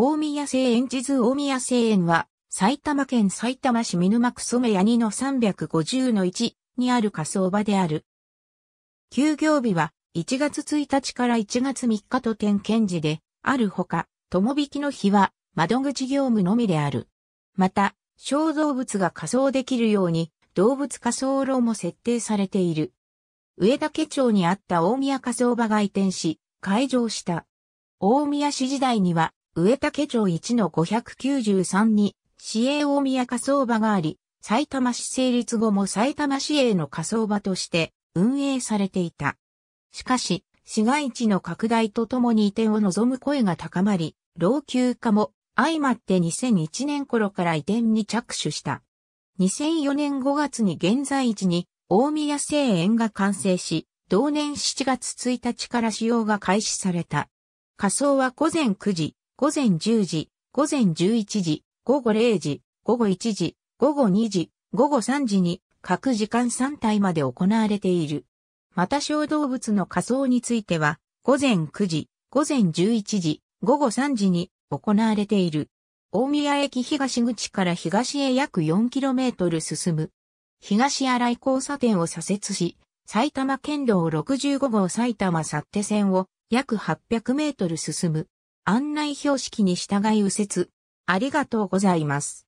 大宮製園地図大宮製園は、埼玉県埼玉市見沼区染谷2の350の1にある仮想場である。休業日は1月1日から1月3日と点検時で、あるほか、友引の日は窓口業務のみである。また、小動物が仮装できるように、動物仮装炉も設定されている。上家町にあった大宮仮装場が移転し、開場した。大宮市時代には、上竹町1の593に、市営大宮火葬場があり、埼玉市成立後も埼玉市営の火葬場として運営されていた。しかし、市街地の拡大とともに移転を望む声が高まり、老朽化も相まって2001年頃から移転に着手した。2004年5月に現在地に大宮製園が完成し、同年7月1日から使用が開始された。仮装は午前9時、午前10時、午前11時、午後0時、午後1時、午後2時、午後3時に各時間3体まで行われている。また小動物の仮装については、午前9時、午前11時、午後3時に行われている。大宮駅東口から東へ約 4km 進む。東新井交差点を左折し、埼玉県道65号埼玉幸手線を約800メートル進む。案内標識に従い右折。ありがとうございます。